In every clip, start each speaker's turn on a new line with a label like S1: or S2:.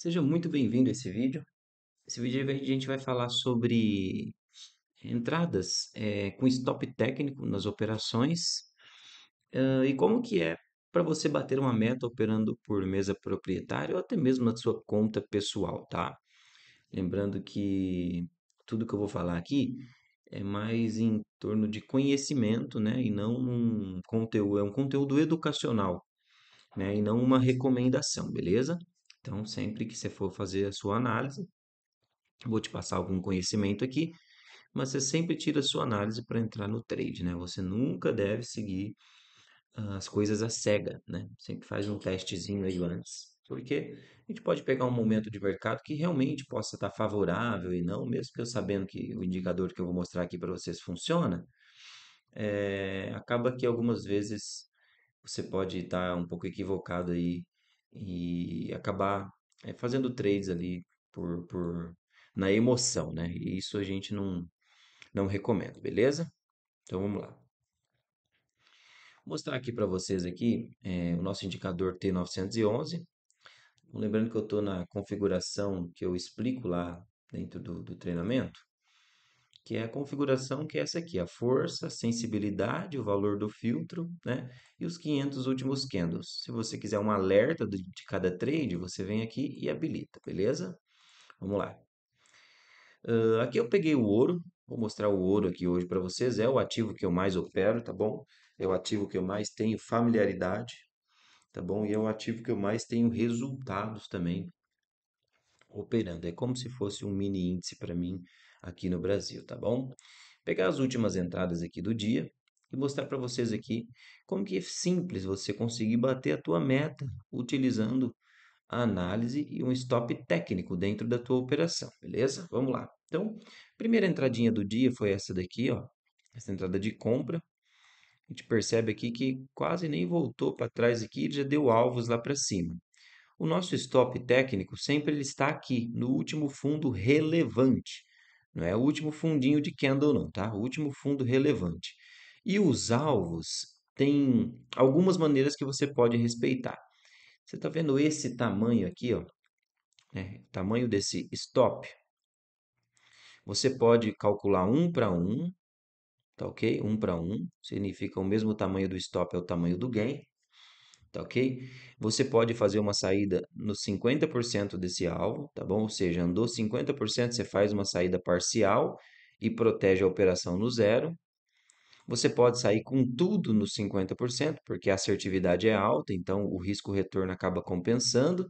S1: Seja muito bem-vindo a esse vídeo. Esse vídeo a gente vai falar sobre entradas é, com stop técnico nas operações uh, e como que é para você bater uma meta operando por mesa proprietária ou até mesmo na sua conta pessoal, tá? Lembrando que tudo que eu vou falar aqui é mais em torno de conhecimento, né? E não um conteúdo, é um conteúdo educacional, né? E não uma recomendação, beleza? Então, sempre que você for fazer a sua análise, vou te passar algum conhecimento aqui, mas você sempre tira a sua análise para entrar no trade, né? Você nunca deve seguir ah, as coisas à cega, né? Sempre faz um testezinho aí antes, porque a gente pode pegar um momento de mercado que realmente possa estar tá favorável e não, mesmo que eu sabendo que o indicador que eu vou mostrar aqui para vocês funciona, é, acaba que algumas vezes você pode estar tá um pouco equivocado aí e acabar é, fazendo trades ali por, por, na emoção, né? E isso a gente não, não recomenda, beleza? Então vamos lá. Vou mostrar aqui para vocês aqui é, o nosso indicador T911. Lembrando que eu estou na configuração que eu explico lá dentro do, do treinamento que é a configuração que é essa aqui, a força, a sensibilidade, o valor do filtro, né? E os 500 últimos candles. Se você quiser um alerta de cada trade, você vem aqui e habilita, beleza? Vamos lá. Uh, aqui eu peguei o ouro, vou mostrar o ouro aqui hoje para vocês, é o ativo que eu mais opero, tá bom? É o ativo que eu mais tenho familiaridade, tá bom? E é o ativo que eu mais tenho resultados também operando. É como se fosse um mini índice para mim, aqui no Brasil, tá bom? pegar as últimas entradas aqui do dia e mostrar para vocês aqui como que é simples você conseguir bater a tua meta utilizando a análise e um stop técnico dentro da tua operação, beleza? Vamos lá. Então, primeira entradinha do dia foi essa daqui, ó, essa entrada de compra. A gente percebe aqui que quase nem voltou para trás aqui, já deu alvos lá para cima. O nosso stop técnico sempre ele está aqui no último fundo relevante. Não é o último fundinho de candle, não, tá? O último fundo relevante. E os alvos tem algumas maneiras que você pode respeitar. Você está vendo esse tamanho aqui, ó, né? o tamanho desse stop. Você pode calcular um para um, tá ok? um para um significa o mesmo tamanho do stop é o tamanho do gain tá ok? Você pode fazer uma saída no 50% desse alvo, tá bom? Ou seja, andou 50%, você faz uma saída parcial e protege a operação no zero. Você pode sair com tudo no 50%, porque a assertividade é alta, então o risco-retorno acaba compensando.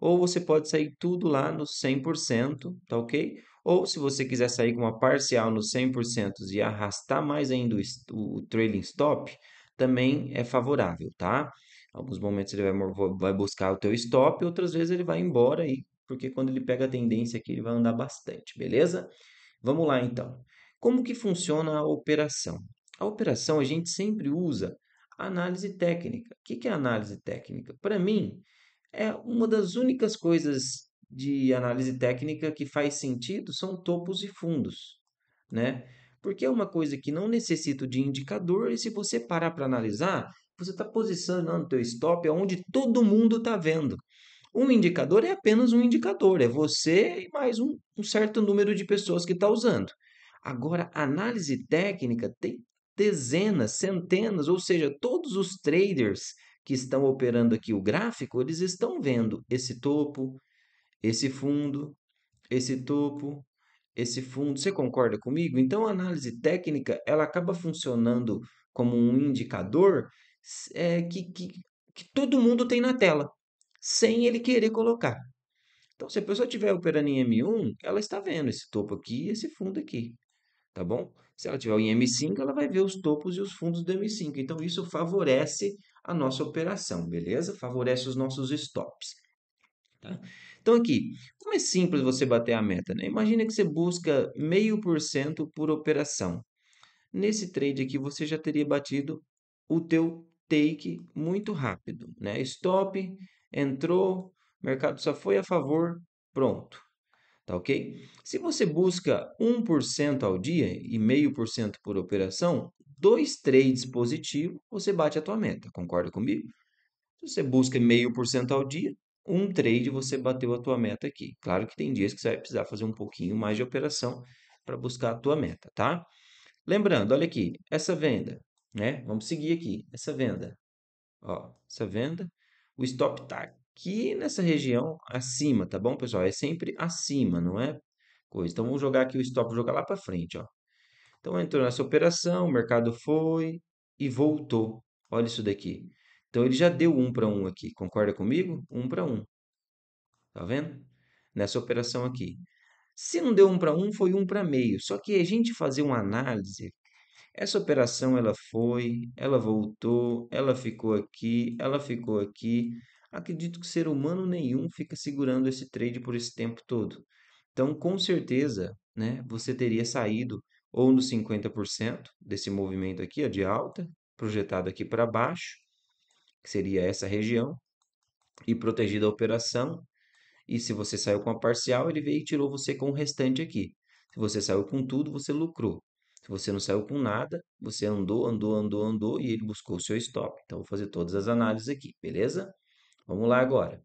S1: Ou você pode sair tudo lá no 100%, tá ok? Ou se você quiser sair com uma parcial no 100% e arrastar mais ainda o, o trailing stop, também é favorável, tá? Alguns momentos ele vai, vai buscar o teu stop, outras vezes ele vai embora aí, porque quando ele pega a tendência aqui, ele vai andar bastante, beleza? Vamos lá então. Como que funciona a operação? A operação a gente sempre usa análise técnica. O que é análise técnica? Para mim, é uma das únicas coisas de análise técnica que faz sentido são topos e fundos, né? Porque é uma coisa que não necessita de indicador e se você parar para analisar, você está posicionando o teu stop onde todo mundo está vendo. Um indicador é apenas um indicador, é você e mais um, um certo número de pessoas que está usando. Agora, análise técnica tem dezenas, centenas, ou seja, todos os traders que estão operando aqui o gráfico, eles estão vendo esse topo, esse fundo, esse topo, esse fundo. Você concorda comigo? Então, a análise técnica ela acaba funcionando como um indicador é, que, que, que todo mundo tem na tela, sem ele querer colocar. Então, se a pessoa estiver operando em M1, ela está vendo esse topo aqui e esse fundo aqui, tá bom? Se ela estiver em M5, ela vai ver os topos e os fundos do M5. Então, isso favorece a nossa operação, beleza? Favorece os nossos stops. Tá? Então, aqui, como é simples você bater a meta? Né? Imagina que você busca meio por cento por operação. Nesse trade aqui, você já teria batido o teu take muito rápido, né? Stop, entrou, mercado só foi a favor, pronto. Tá ok? Se você busca 1% ao dia e meio por cento por operação, dois trades positivo, você bate a tua meta, concorda comigo? Se você busca meio por cento ao dia, um trade você bateu a tua meta aqui. Claro que tem dias que você vai precisar fazer um pouquinho mais de operação para buscar a tua meta, tá? Lembrando, olha aqui, essa venda né? Vamos seguir aqui essa venda. Ó, essa venda, o stop tá aqui nessa região acima, tá bom, pessoal? É sempre acima, não é coisa. Então vamos jogar aqui o stop, jogar lá para frente, ó. Então entrou nessa operação, o mercado foi e voltou. Olha isso daqui. Então ele já deu um para um aqui, concorda comigo? Um para um. Tá vendo? Nessa operação aqui. Se não deu um para um, foi um para meio. Só que a gente fazer uma análise essa operação ela foi, ela voltou, ela ficou aqui, ela ficou aqui. Acredito que ser humano nenhum fica segurando esse trade por esse tempo todo. Então, com certeza, né, você teria saído ou nos 50% desse movimento aqui, ó, de alta, projetado aqui para baixo, que seria essa região, e protegida a operação. E se você saiu com a parcial, ele veio e tirou você com o restante aqui. Se você saiu com tudo, você lucrou. Você não saiu com nada, você andou, andou, andou, andou e ele buscou o seu stop. Então, vou fazer todas as análises aqui, beleza? Vamos lá agora.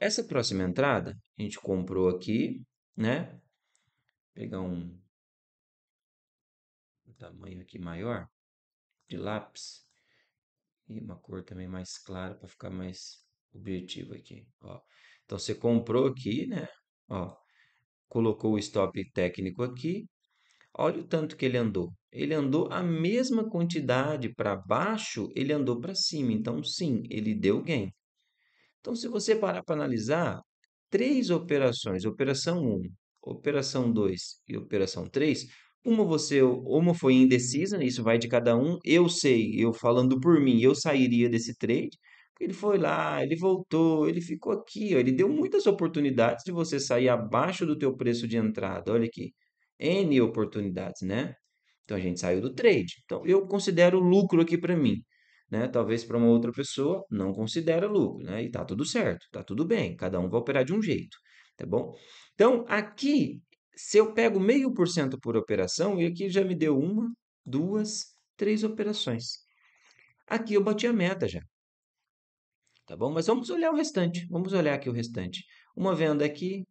S1: Essa próxima entrada, a gente comprou aqui, né? Vou pegar um, um tamanho aqui maior de lápis e uma cor também mais clara para ficar mais objetivo aqui, ó. Então você comprou aqui, né? Ó, colocou o stop técnico aqui, Olha o tanto que ele andou. Ele andou a mesma quantidade para baixo, ele andou para cima. Então, sim, ele deu gain. Então, se você parar para analisar, três operações, operação 1, operação 2 e operação 3, uma você, uma foi indecisa, isso vai de cada um. Eu sei, eu falando por mim, eu sairia desse trade. Ele foi lá, ele voltou, ele ficou aqui, ó, ele deu muitas oportunidades de você sair abaixo do teu preço de entrada. Olha aqui. N oportunidades, né? Então a gente saiu do uhum. trade. Então eu considero lucro aqui para mim, né? Talvez para uma outra pessoa não considera lucro, né? E tá tudo certo, tá tudo bem, cada um vai operar de um jeito, tá bom? Então aqui, se eu pego meio por cento por operação, e aqui já me deu uma, duas, três operações. Aqui eu bati a meta já. Tá bom? Mas vamos olhar o restante. Vamos olhar aqui o restante. Uma venda aqui,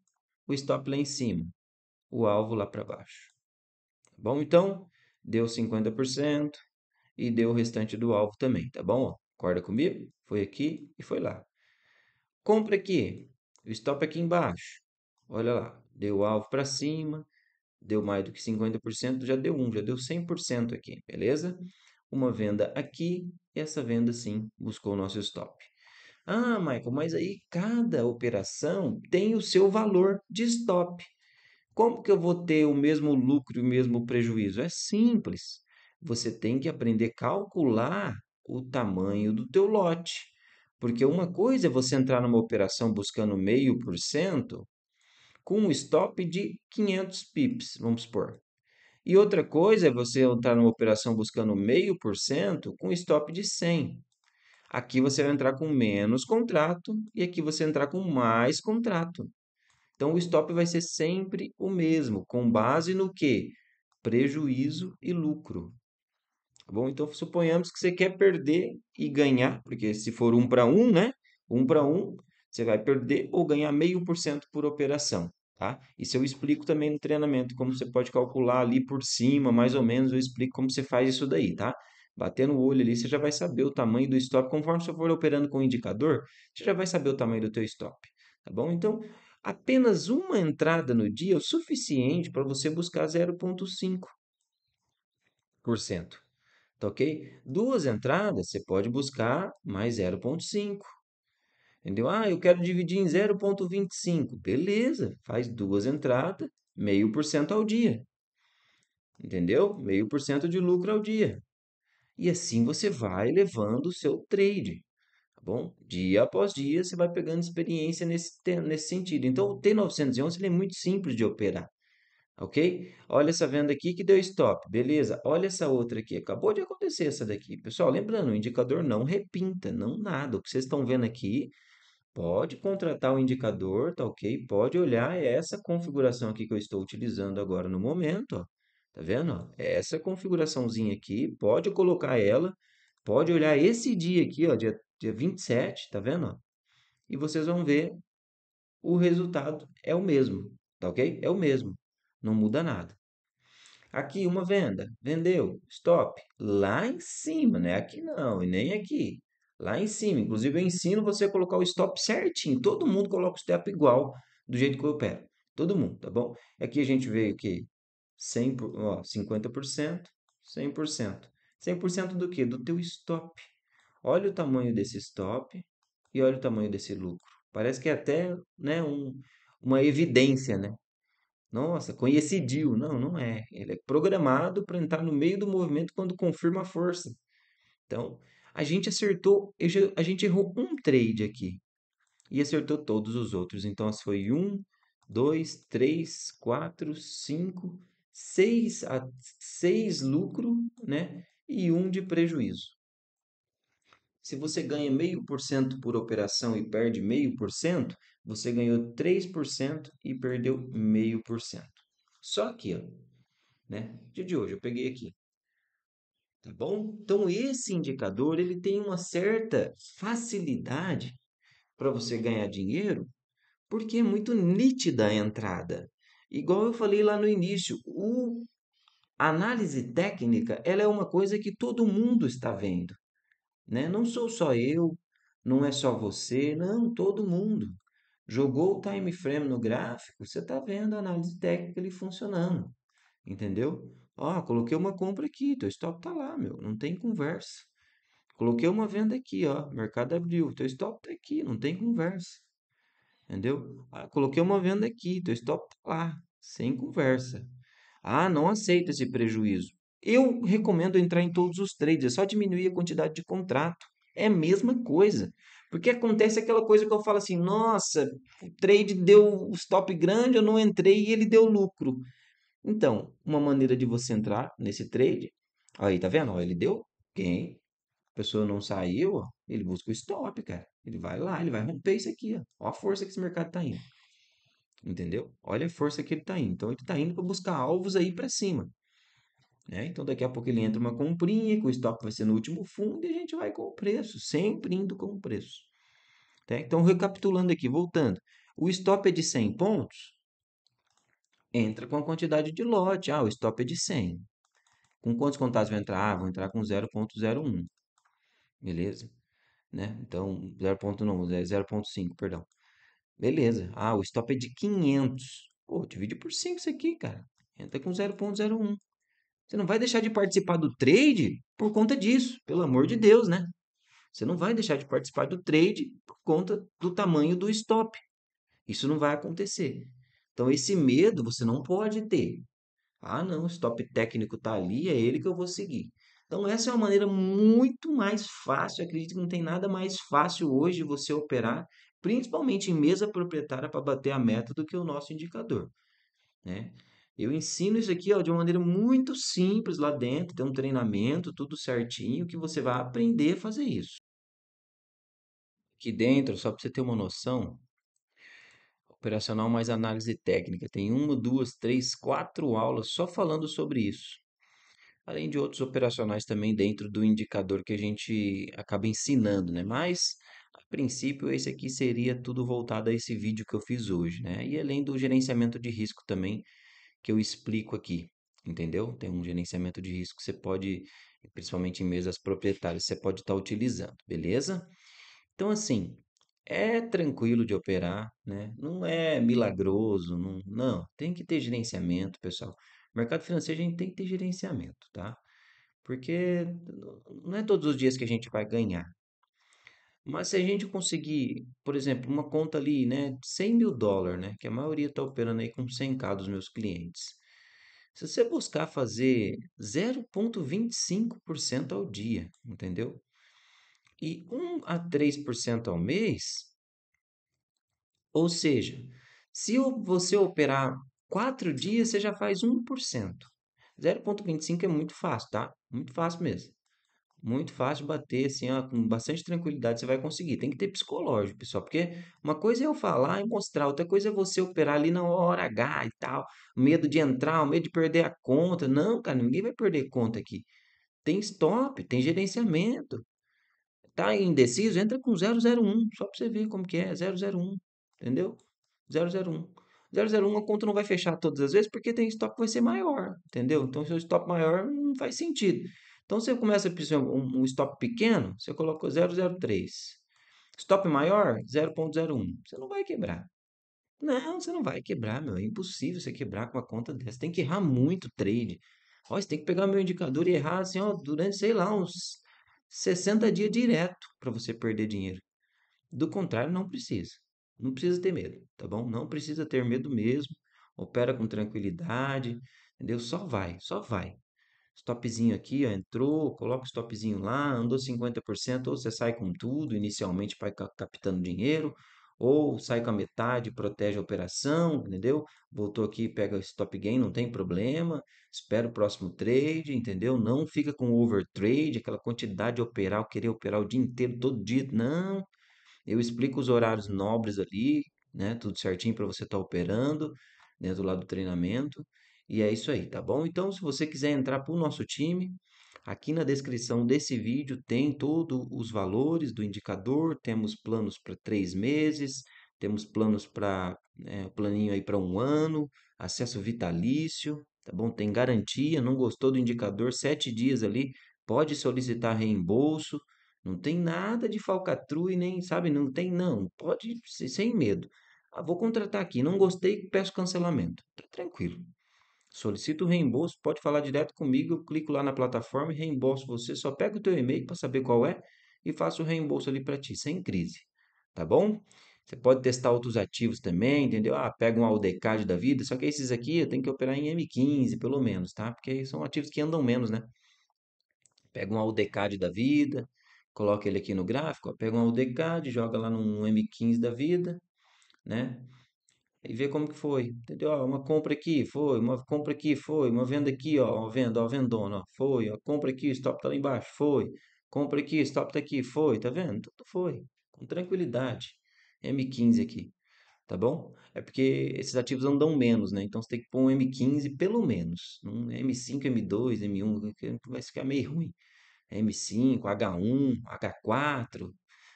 S1: o stop lá em cima o alvo lá para baixo. Tá bom? Então, deu 50% e deu o restante do alvo também, tá bom? Ó, acorda comigo? Foi aqui e foi lá. Compra aqui. O stop aqui embaixo. Olha lá, deu o alvo para cima, deu mais do que 50%, já deu 1, já deu 100% aqui, beleza? Uma venda aqui e essa venda sim buscou o nosso stop. Ah, Michael, mas aí cada operação tem o seu valor de stop. Como que eu vou ter o mesmo lucro e o mesmo prejuízo? É simples. Você tem que aprender a calcular o tamanho do teu lote. Porque uma coisa é você entrar numa operação buscando meio por cento com um stop de 500 pips, vamos supor. E outra coisa é você entrar numa operação buscando meio por cento com stop de 100. Aqui você vai entrar com menos contrato e aqui você entrar com mais contrato. Então o stop vai ser sempre o mesmo, com base no que? Prejuízo e lucro. Tá bom? Então suponhamos que você quer perder e ganhar, porque se for um para um, né? Um para um, você vai perder ou ganhar meio por cento por operação. Tá? Isso eu explico também no treinamento, como você pode calcular ali por cima, mais ou menos, eu explico como você faz isso daí, tá? Batendo o olho ali, você já vai saber o tamanho do stop. Conforme você for operando com o indicador, você já vai saber o tamanho do teu stop, tá bom? Então, apenas uma entrada no dia é o suficiente para você buscar 0,5%. Tá ok? Duas entradas, você pode buscar mais 0,5%. Entendeu? Ah, eu quero dividir em 0,25. Beleza, faz duas entradas, meio por cento ao dia. Entendeu? Meio por cento de lucro ao dia. E assim você vai levando o seu trade bom? Dia após dia você vai pegando experiência nesse, nesse sentido. Então o T911 ele é muito simples de operar, ok? Olha essa venda aqui que deu stop, beleza? Olha essa outra aqui, acabou de acontecer essa daqui. Pessoal, lembrando, o indicador não repinta, não nada. O que vocês estão vendo aqui, pode contratar o indicador, tá ok? Pode olhar essa configuração aqui que eu estou utilizando agora no momento, ó. Tá vendo? Essa configuraçãozinha aqui, pode colocar ela, pode olhar esse dia aqui, ó, dia dia 27, tá vendo? E vocês vão ver o resultado é o mesmo, tá ok? É o mesmo, não muda nada. Aqui uma venda, vendeu, stop, lá em cima, né? Aqui não, e nem aqui. Lá em cima, inclusive eu ensino você a colocar o stop certinho. Todo mundo coloca o stop igual do jeito que eu opero. Todo mundo, tá bom? Aqui é a gente veio que 100, ó, 50%, 100%. 100% do que? Do teu stop. Olha o tamanho desse stop e olha o tamanho desse lucro. Parece que é até né, um, uma evidência, né? Nossa, coincidiu. Não, não é. Ele é programado para entrar no meio do movimento quando confirma a força. Então, a gente acertou, a gente errou um trade aqui e acertou todos os outros. Então, foi um, dois, três, quatro, cinco, seis, seis lucro, né? E um de prejuízo. Se você ganha 0,5% por operação e perde 0,5%, você ganhou 3% e perdeu 0,5%. Só aqui, ó, né? Dia de hoje, eu peguei aqui. Tá bom? Então, esse indicador ele tem uma certa facilidade para você ganhar dinheiro, porque é muito nítida a entrada. Igual eu falei lá no início, o a análise técnica ela é uma coisa que todo mundo está vendo né? Não sou só eu, não é só você, não, todo mundo. Jogou o time frame no gráfico, você está vendo a análise técnica ali funcionando, entendeu? Ó, coloquei uma compra aqui, teu stop tá lá, meu, não tem conversa. Coloquei uma venda aqui, ó, mercado abriu, teu stop tá aqui, não tem conversa. Entendeu? Ah, coloquei uma venda aqui, teu stop tá lá, sem conversa. Ah, não aceito esse prejuízo. Eu recomendo entrar em todos os trades, é só diminuir a quantidade de contrato. É a mesma coisa. Porque acontece aquela coisa que eu falo assim: nossa, o trade deu stop grande, eu não entrei e ele deu lucro. Então, uma maneira de você entrar nesse trade, aí tá vendo? ele deu quem? A pessoa não saiu, ó, ele busca o stop, cara. Ele vai lá, ele vai romper isso aqui, ó. Ó a força que esse mercado tá indo. Entendeu? Olha a força que ele tá indo. Então ele tá indo para buscar alvos aí para cima. Né? Então, daqui a pouco ele entra uma comprinha, que o estoque vai ser no último fundo, e a gente vai com o preço, sempre indo com o preço. Tá? Então, recapitulando aqui, voltando. O stop é de 100 pontos, entra com a quantidade de lote. Ah, o stop é de 100. Com quantos contatos vai entrar? Ah, vou entrar com 0.01. Beleza? Né? Então, 0.9, 0.5, é perdão. Beleza. Ah, o stop é de 500. Pô, divide por 5 isso aqui, cara. Entra com 0.01. Você não vai deixar de participar do trade por conta disso, pelo amor de Deus, né? Você não vai deixar de participar do trade por conta do tamanho do stop. Isso não vai acontecer. Então, esse medo você não pode ter. Ah, não, o stop técnico está ali, é ele que eu vou seguir. Então, essa é uma maneira muito mais fácil. Acredito que não tem nada mais fácil hoje você operar, principalmente em mesa proprietária, para bater a meta do que o nosso indicador. Né? Eu ensino isso aqui ó, de uma maneira muito simples lá dentro, tem um treinamento, tudo certinho, que você vai aprender a fazer isso. Aqui dentro, só para você ter uma noção, operacional mais análise técnica, tem uma, duas, três, quatro aulas só falando sobre isso. Além de outros operacionais também dentro do indicador que a gente acaba ensinando, né? Mas a princípio, esse aqui seria tudo voltado a esse vídeo que eu fiz hoje, né? E além do gerenciamento de risco também, que eu explico aqui, entendeu? Tem um gerenciamento de risco que você pode, principalmente em mesas proprietárias, você pode estar tá utilizando, beleza? Então, assim, é tranquilo de operar, né? Não é milagroso, não, não. Tem que ter gerenciamento, pessoal. Mercado financeiro a gente tem que ter gerenciamento, tá? Porque não é todos os dias que a gente vai ganhar, mas se a gente conseguir, por exemplo, uma conta ali, né, 100 mil dólares, né, que a maioria está operando aí com 100k dos meus clientes. Se você buscar fazer 0,25% ao dia, entendeu? E 1 a 3% ao mês, ou seja, se você operar 4 dias, você já faz 1%. 0,25 é muito fácil, tá? Muito fácil mesmo. Muito fácil bater, assim, ó, com bastante tranquilidade você vai conseguir. Tem que ter psicológico, pessoal, porque uma coisa é eu falar e mostrar, outra coisa é você operar ali na hora H e tal, medo de entrar, medo de perder a conta. Não, cara, ninguém vai perder conta aqui. Tem stop, tem gerenciamento. Tá indeciso? Entra com 001, só para você ver como que é, 001, entendeu? 001. 001 a conta não vai fechar todas as vezes porque tem stop que vai ser maior, entendeu? Então, se o stop maior não faz sentido. Então você começa a um, stop pequeno, você colocou 0,03. Stop maior, 0,01. Você não vai quebrar. Não, você não vai quebrar, meu. É impossível você quebrar com uma conta dessa. Tem que errar muito o trade. Ó, você tem que pegar meu indicador e errar assim, ó, durante, sei lá, uns 60 dias direto para você perder dinheiro. Do contrário, não precisa. Não precisa ter medo, tá bom? Não precisa ter medo mesmo. Opera com tranquilidade, entendeu? Só vai, só vai stopzinho aqui, ó, entrou, coloca o stopzinho lá, andou 50%, ou você sai com tudo, inicialmente vai captando dinheiro, ou sai com a metade, protege a operação, entendeu? Voltou aqui, pega stop gain, não tem problema, espera o próximo trade, entendeu? Não fica com over trade, aquela quantidade de operar, querer operar o dia inteiro, todo dia, não. Eu explico os horários nobres ali, né? Tudo certinho para você estar tá operando né, dentro lado do treinamento. E é isso aí, tá bom? Então, se você quiser entrar para o nosso time, aqui na descrição desse vídeo tem todos os valores do indicador, temos planos para três meses, temos planos para é, planinho aí para um ano, acesso vitalício, tá bom? Tem garantia, não gostou do indicador, sete dias ali, pode solicitar reembolso, não tem nada de falcatrua nem, sabe, não tem não, pode sem medo. Ah, vou contratar aqui, não gostei, peço cancelamento. Tá tranquilo. Solicita o reembolso, pode falar direto comigo, eu clico lá na plataforma e reembolso você, só pega o teu e-mail para saber qual é e faço o reembolso ali para ti, sem crise, tá bom? Você pode testar outros ativos também, entendeu? Ah, pega um Aldecard da vida, só que esses aqui eu tenho que operar em M15, pelo menos, tá? Porque são ativos que andam menos, né? Pega um Aldecard da vida, coloca ele aqui no gráfico, ó, pega um Aldecad, joga lá num M15 da vida, né? e ver como que foi, entendeu? Ó, ah, uma compra aqui, foi, uma compra aqui, foi, uma venda aqui, ó, uma venda, ó, vendona, ó, foi, ó, compra aqui, stop tá lá embaixo, foi, compra aqui, stop tá aqui, foi, tá vendo? Tudo foi, com tranquilidade, M15 aqui, tá bom? É porque esses ativos andam menos, né? Então você tem que pôr um M15 pelo menos, um M5, M2, M1, vai ficar meio ruim, M5, H1, H4,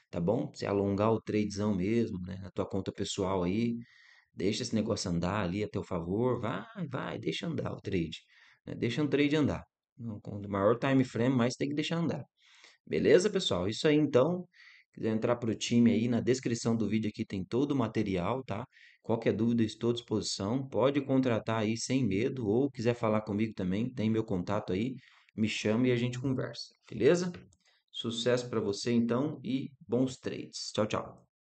S1: tá bom? Você alongar o tradezão mesmo, né? Na tua conta pessoal aí, Deixa esse negócio andar ali a teu favor, vai, vai, deixa andar o trade. Né? Deixa o trade andar. Quanto maior time frame, mais tem que deixar andar. Beleza, pessoal? Isso aí, então. Quiser entrar para o time aí, na descrição do vídeo aqui tem todo o material, tá? Qualquer dúvida, estou à disposição. Pode contratar aí sem medo ou quiser falar comigo também, tem meu contato aí. Me chama e a gente conversa, beleza? Sucesso para você então e bons trades. Tchau, tchau.